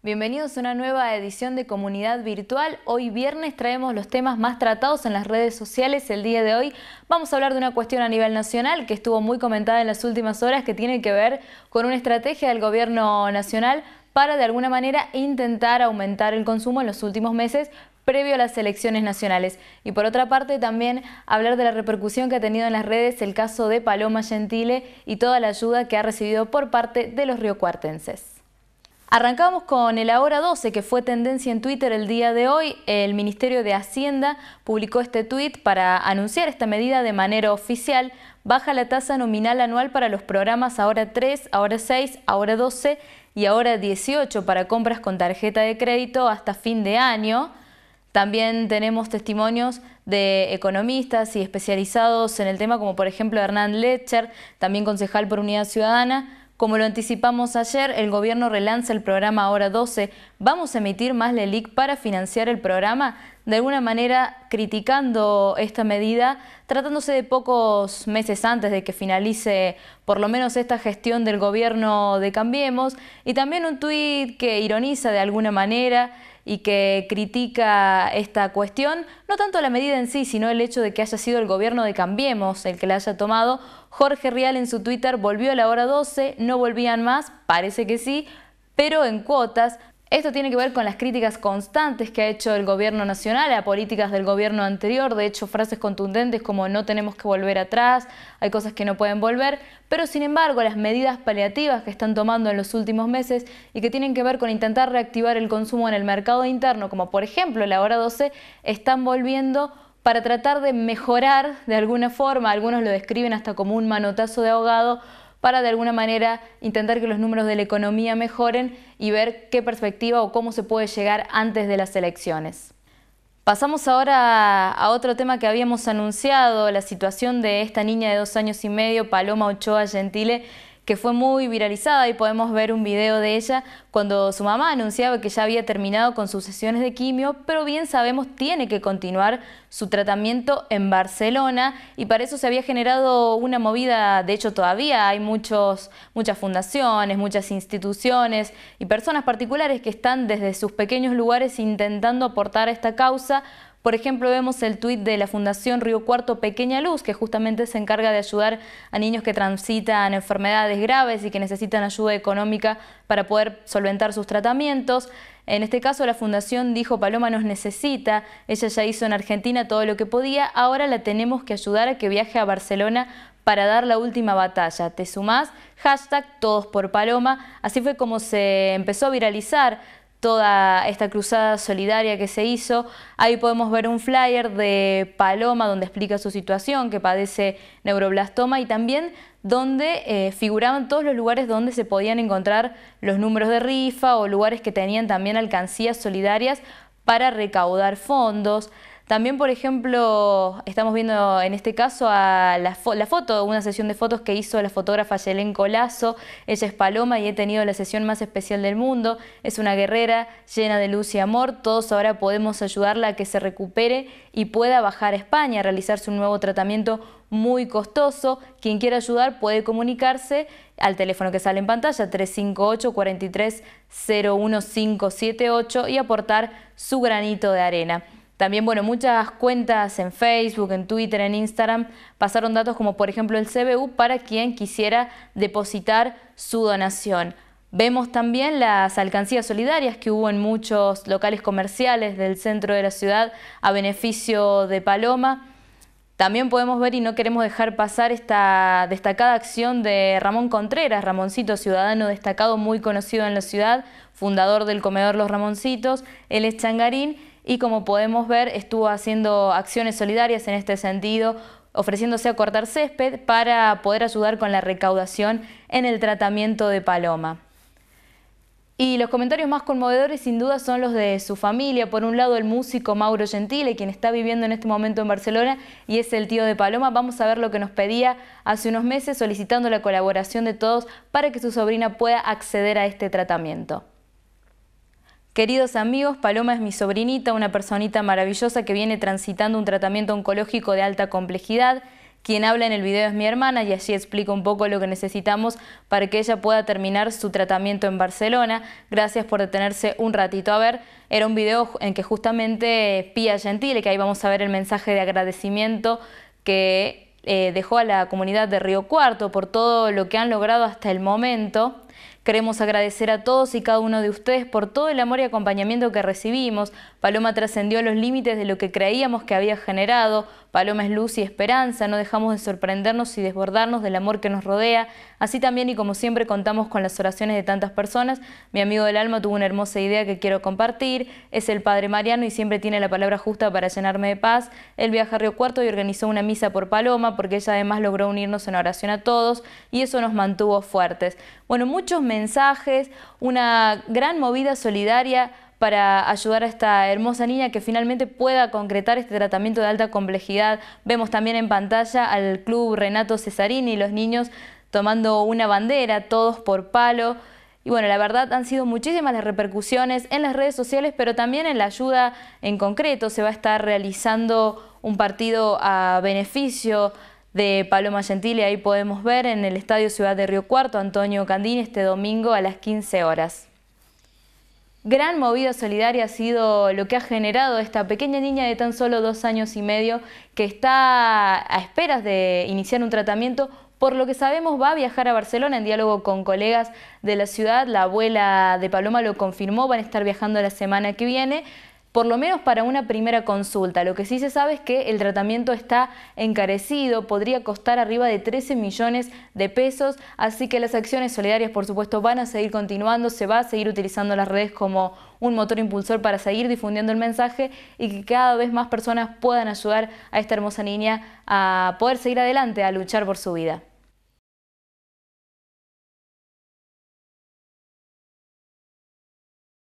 Bienvenidos a una nueva edición de Comunidad Virtual. Hoy viernes traemos los temas más tratados en las redes sociales. El día de hoy vamos a hablar de una cuestión a nivel nacional que estuvo muy comentada en las últimas horas que tiene que ver con una estrategia del gobierno nacional para de alguna manera intentar aumentar el consumo en los últimos meses previo a las elecciones nacionales. Y por otra parte también hablar de la repercusión que ha tenido en las redes el caso de Paloma Gentile y toda la ayuda que ha recibido por parte de los riocuartenses. Arrancamos con el Ahora 12, que fue tendencia en Twitter el día de hoy. El Ministerio de Hacienda publicó este tuit para anunciar esta medida de manera oficial. Baja la tasa nominal anual para los programas Ahora 3, Ahora 6, Ahora 12 y Ahora 18 para compras con tarjeta de crédito hasta fin de año. También tenemos testimonios de economistas y especializados en el tema, como por ejemplo Hernán Lecher, también concejal por Unidad Ciudadana, como lo anticipamos ayer, el gobierno relanza el programa Ahora 12. Vamos a emitir más LELIC para financiar el programa, de alguna manera criticando esta medida, tratándose de pocos meses antes de que finalice por lo menos esta gestión del gobierno de Cambiemos, y también un tuit que ironiza de alguna manera y que critica esta cuestión, no tanto la medida en sí, sino el hecho de que haya sido el gobierno de Cambiemos el que la haya tomado. Jorge Rial en su Twitter volvió a la hora 12, no volvían más, parece que sí, pero en cuotas. Esto tiene que ver con las críticas constantes que ha hecho el gobierno nacional a políticas del gobierno anterior, de hecho frases contundentes como no tenemos que volver atrás, hay cosas que no pueden volver, pero sin embargo las medidas paliativas que están tomando en los últimos meses y que tienen que ver con intentar reactivar el consumo en el mercado interno, como por ejemplo la hora 12, están volviendo para tratar de mejorar de alguna forma, algunos lo describen hasta como un manotazo de ahogado, para de alguna manera intentar que los números de la economía mejoren y ver qué perspectiva o cómo se puede llegar antes de las elecciones. Pasamos ahora a otro tema que habíamos anunciado, la situación de esta niña de dos años y medio, Paloma Ochoa Gentile, que fue muy viralizada y podemos ver un video de ella cuando su mamá anunciaba que ya había terminado con sus sesiones de quimio, pero bien sabemos tiene que continuar su tratamiento en Barcelona y para eso se había generado una movida, de hecho todavía hay muchos, muchas fundaciones, muchas instituciones y personas particulares que están desde sus pequeños lugares intentando aportar a esta causa por ejemplo, vemos el tuit de la Fundación Río Cuarto Pequeña Luz, que justamente se encarga de ayudar a niños que transitan enfermedades graves y que necesitan ayuda económica para poder solventar sus tratamientos. En este caso, la Fundación dijo, Paloma nos necesita, ella ya hizo en Argentina todo lo que podía, ahora la tenemos que ayudar a que viaje a Barcelona para dar la última batalla. ¿Te sumás? Hashtag todos por Paloma. Así fue como se empezó a viralizar toda esta cruzada solidaria que se hizo. Ahí podemos ver un flyer de Paloma donde explica su situación, que padece neuroblastoma y también donde eh, figuraban todos los lugares donde se podían encontrar los números de rifa o lugares que tenían también alcancías solidarias para recaudar fondos. También, por ejemplo, estamos viendo en este caso a la, foto, una sesión de fotos que hizo la fotógrafa Yelén Colazo. Ella es Paloma y he tenido la sesión más especial del mundo. Es una guerrera llena de luz y amor. Todos ahora podemos ayudarla a que se recupere y pueda bajar a España, a realizarse un nuevo tratamiento muy costoso. Quien quiera ayudar puede comunicarse al teléfono que sale en pantalla 358 4301578 y aportar su granito de arena. También, bueno, muchas cuentas en Facebook, en Twitter, en Instagram pasaron datos como por ejemplo el CBU para quien quisiera depositar su donación. Vemos también las alcancías solidarias que hubo en muchos locales comerciales del centro de la ciudad a beneficio de Paloma. También podemos ver y no queremos dejar pasar esta destacada acción de Ramón Contreras, Ramoncito, ciudadano destacado muy conocido en la ciudad, fundador del comedor Los Ramoncitos, él es changarín y como podemos ver estuvo haciendo acciones solidarias en este sentido, ofreciéndose a cortar césped para poder ayudar con la recaudación en el tratamiento de Paloma. Y los comentarios más conmovedores sin duda son los de su familia. Por un lado el músico Mauro Gentile, quien está viviendo en este momento en Barcelona y es el tío de Paloma. Vamos a ver lo que nos pedía hace unos meses solicitando la colaboración de todos para que su sobrina pueda acceder a este tratamiento. Queridos amigos, Paloma es mi sobrinita, una personita maravillosa que viene transitando un tratamiento oncológico de alta complejidad. Quien habla en el video es mi hermana y allí explico un poco lo que necesitamos para que ella pueda terminar su tratamiento en Barcelona. Gracias por detenerse un ratito a ver. Era un video en que justamente eh, Pía Gentile, que ahí vamos a ver el mensaje de agradecimiento que eh, dejó a la comunidad de Río Cuarto por todo lo que han logrado hasta el momento Queremos agradecer a todos y cada uno de ustedes por todo el amor y acompañamiento que recibimos. Paloma trascendió los límites de lo que creíamos que había generado, Paloma es luz y esperanza, no dejamos de sorprendernos y desbordarnos del amor que nos rodea. Así también y como siempre contamos con las oraciones de tantas personas. Mi amigo del alma tuvo una hermosa idea que quiero compartir. Es el Padre Mariano y siempre tiene la palabra justa para llenarme de paz. Él viaja a Río Cuarto y organizó una misa por Paloma porque ella además logró unirnos en oración a todos y eso nos mantuvo fuertes. Bueno, muchos mensajes, una gran movida solidaria para ayudar a esta hermosa niña que finalmente pueda concretar este tratamiento de alta complejidad. Vemos también en pantalla al club Renato Cesarini y los niños tomando una bandera, todos por palo. Y bueno, la verdad han sido muchísimas las repercusiones en las redes sociales, pero también en la ayuda en concreto. Se va a estar realizando un partido a beneficio de Paloma Gentile, ahí podemos ver en el Estadio Ciudad de Río Cuarto, Antonio Candini, este domingo a las 15 horas. Gran movida solidaria ha sido lo que ha generado esta pequeña niña de tan solo dos años y medio que está a esperas de iniciar un tratamiento por lo que sabemos, va a viajar a Barcelona en diálogo con colegas de la ciudad. La abuela de Paloma lo confirmó, van a estar viajando la semana que viene por lo menos para una primera consulta. Lo que sí se sabe es que el tratamiento está encarecido, podría costar arriba de 13 millones de pesos, así que las acciones solidarias por supuesto van a seguir continuando, se va a seguir utilizando las redes como un motor impulsor para seguir difundiendo el mensaje y que cada vez más personas puedan ayudar a esta hermosa niña a poder seguir adelante, a luchar por su vida.